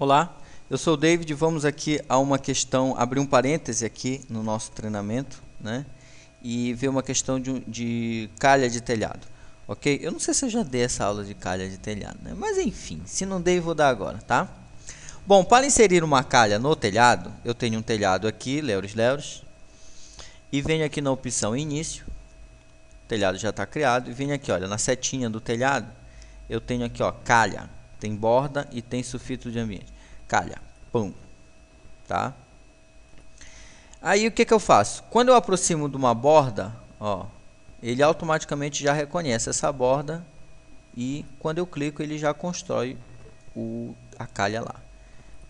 Olá, eu sou o David. Vamos aqui a uma questão, abrir um parêntese aqui no nosso treinamento, né? E ver uma questão de, de calha de telhado, ok? Eu não sei se eu já dei essa aula de calha de telhado, né? Mas enfim, se não dei, vou dar agora, tá? Bom, para inserir uma calha no telhado, eu tenho um telhado aqui, leuros, leuros, e venho aqui na opção início, o telhado já está criado, e venho aqui, olha, na setinha do telhado, eu tenho aqui, ó, calha tem borda e tem sulfito de ambiente. Calha, pão, tá? Aí o que, que eu faço? Quando eu aproximo de uma borda, ó, ele automaticamente já reconhece essa borda e quando eu clico ele já constrói o, a calha lá.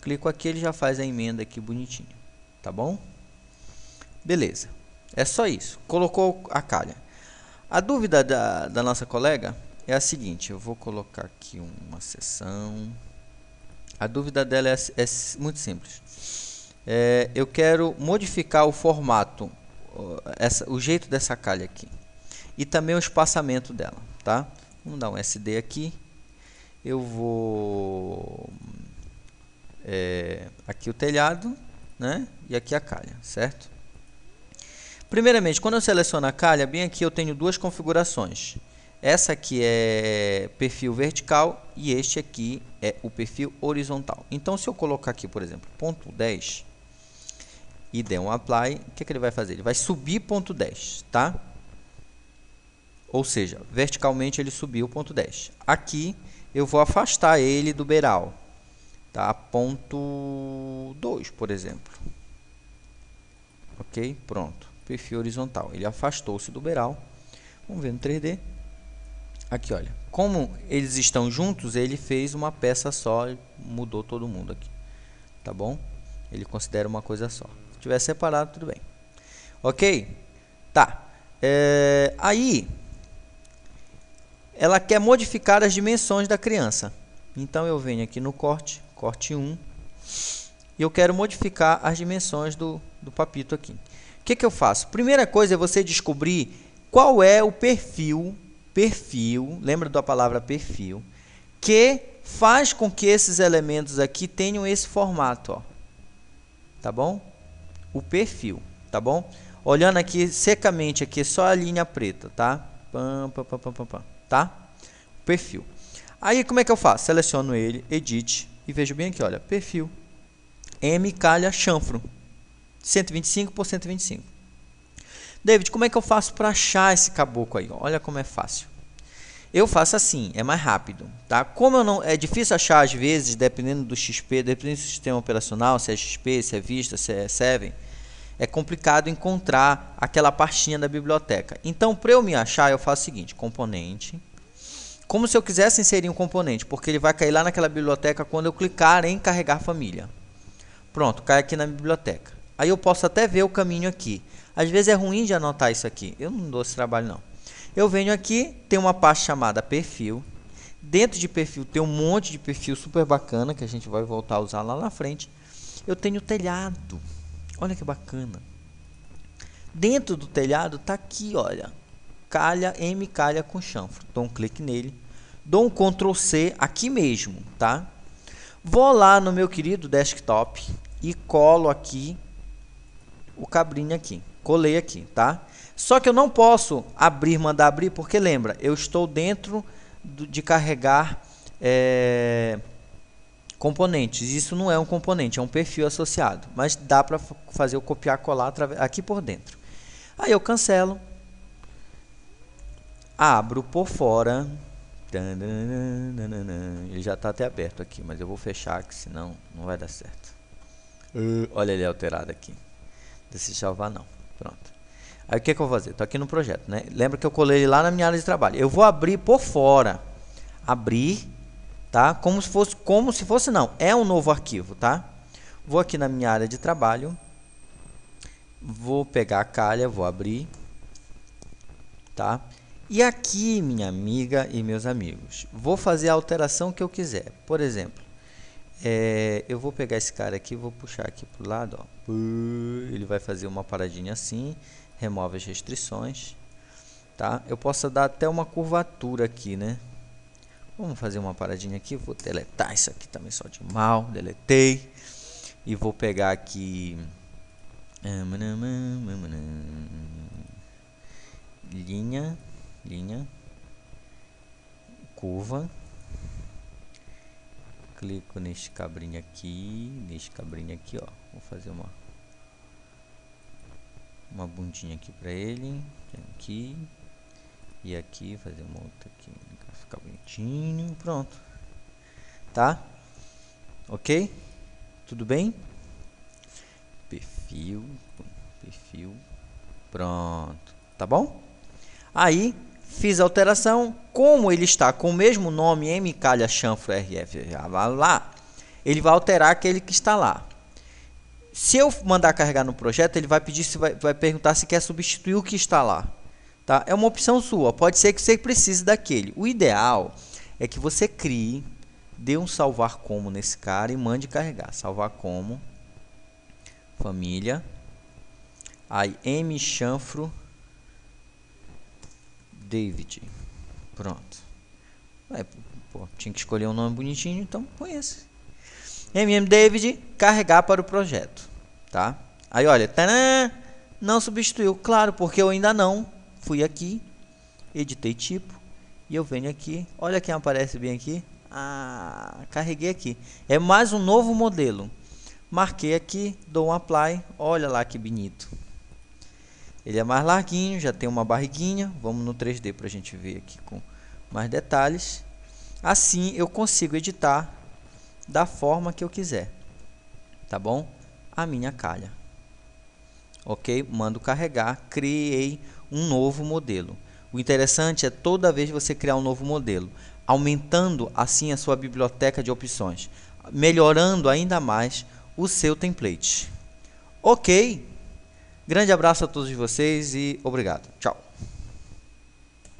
Clico aqui ele já faz a emenda aqui bonitinho, tá bom? Beleza, é só isso. Colocou a calha. A dúvida da, da nossa colega é a seguinte, eu vou colocar aqui uma sessão. A dúvida dela é, é muito simples. É, eu quero modificar o formato, essa, o jeito dessa calha aqui. E também o espaçamento dela, tá? Vamos dar um SD aqui. Eu vou... É, aqui o telhado, né? E aqui a calha, certo? Primeiramente, quando eu seleciono a calha, bem aqui eu tenho duas configurações. Essa aqui é perfil vertical e este aqui é o perfil horizontal. Então, se eu colocar aqui, por exemplo, ponto 10 e der um apply, o que, é que ele vai fazer? Ele vai subir ponto 10, tá? Ou seja, verticalmente ele subiu ponto 10. Aqui eu vou afastar ele do beiral, tá? Ponto 2, por exemplo. Ok? Pronto. Perfil horizontal. Ele afastou-se do beiral. Vamos ver no 3D. Aqui, olha. Como eles estão juntos, ele fez uma peça só e mudou todo mundo aqui. Tá bom? Ele considera uma coisa só. Se tiver separado, tudo bem. Ok? Tá. É, aí, ela quer modificar as dimensões da criança. Então, eu venho aqui no corte, corte 1. E eu quero modificar as dimensões do, do papito aqui. O que, que eu faço? Primeira coisa é você descobrir qual é o perfil perfil, lembra da palavra perfil, que faz com que esses elementos aqui tenham esse formato, ó. Tá bom? O perfil, tá bom? Olhando aqui secamente aqui só a linha preta, tá? Pam, pam, pam, pam, pam, tá? perfil. Aí como é que eu faço? Seleciono ele, edit e vejo bem aqui, olha, perfil. M calha chanfro. 125 por 125. David, como é que eu faço para achar esse caboclo aí? Olha como é fácil. Eu faço assim, é mais rápido, tá? Como eu não é difícil achar às vezes, dependendo do XP, dependendo do sistema operacional, se é XP, se é Vista, se é Seven, é complicado encontrar aquela partinha da biblioteca. Então, para eu me achar, eu faço o seguinte: componente. Como se eu quisesse inserir um componente, porque ele vai cair lá naquela biblioteca quando eu clicar em carregar família. Pronto, cai aqui na biblioteca. Aí eu posso até ver o caminho aqui. Às vezes é ruim de anotar isso aqui. Eu não dou esse trabalho não. Eu venho aqui, tem uma parte chamada perfil. Dentro de perfil tem um monte de perfil super bacana que a gente vai voltar a usar lá na frente. Eu tenho telhado. Olha que bacana. Dentro do telhado tá aqui, olha. Calha M calha com chanfro. Dou um clique nele. Dou um Ctrl C aqui mesmo, tá? Vou lá no meu querido desktop e colo aqui o cabrinho aqui. Colei aqui, tá? Só que eu não posso abrir, mandar abrir, porque lembra, eu estou dentro do, de carregar é, componentes. Isso não é um componente, é um perfil associado. Mas dá para fazer o copiar colar aqui por dentro. Aí eu cancelo. Abro por fora. Ele já está até aberto aqui, mas eu vou fechar que senão não vai dar certo. É. Olha ele alterado aqui. Desse salvar não. Pronto. Aí o que, é que eu vou fazer? Estou aqui no projeto, né? Lembra que eu colei lá na minha área de trabalho. Eu vou abrir por fora. Abrir, tá? Como se fosse, como se fosse não. É um novo arquivo, tá? Vou aqui na minha área de trabalho. Vou pegar a calha, vou abrir. Tá? E aqui, minha amiga e meus amigos, vou fazer a alteração que eu quiser. Por exemplo, é, eu vou pegar esse cara aqui, vou puxar aqui pro lado, ó. Ele vai fazer uma paradinha assim, remove as restrições, tá? Eu posso dar até uma curvatura aqui, né? Vamos fazer uma paradinha aqui, vou deletar isso aqui também só de mal, deletei. E vou pegar aqui... Linha, linha, curva, clico neste cabrinho aqui, neste cabrinho aqui, ó. Vou fazer uma uma bundinha aqui para ele, aqui e aqui, fazer uma outra aqui pra ficar bonitinho, pronto. Tá? OK? Tudo bem? Perfil, perfil. Pronto, tá bom? Aí Fiz a alteração, como ele está com o mesmo nome, M calha chanfro RF, já vai lá, ele vai alterar aquele que está lá. Se eu mandar carregar no projeto, ele vai pedir se vai, vai perguntar se quer substituir o que está lá. Tá? É uma opção sua, pode ser que você precise daquele. O ideal é que você crie, dê um salvar como nesse cara e mande carregar. Salvar como, família, aí M chanfro David. Pronto. Ué, pô, tinha que escolher um nome bonitinho, então põe esse. MM David, carregar para o projeto. Tá? Aí olha, não substituiu. Claro, porque eu ainda não fui aqui, editei tipo, e eu venho aqui. Olha quem aparece bem aqui. Ah, carreguei aqui. É mais um novo modelo. Marquei aqui, dou um apply. Olha lá que bonito. Ele é mais larguinho, já tem uma barriguinha. Vamos no 3D para a gente ver aqui com mais detalhes. Assim eu consigo editar da forma que eu quiser, tá bom? A minha calha. Ok? Mando carregar, criei um novo modelo. O interessante é toda vez você criar um novo modelo, aumentando assim a sua biblioteca de opções, melhorando ainda mais o seu template. Ok? Grande abraço a todos vocês e obrigado. Tchau.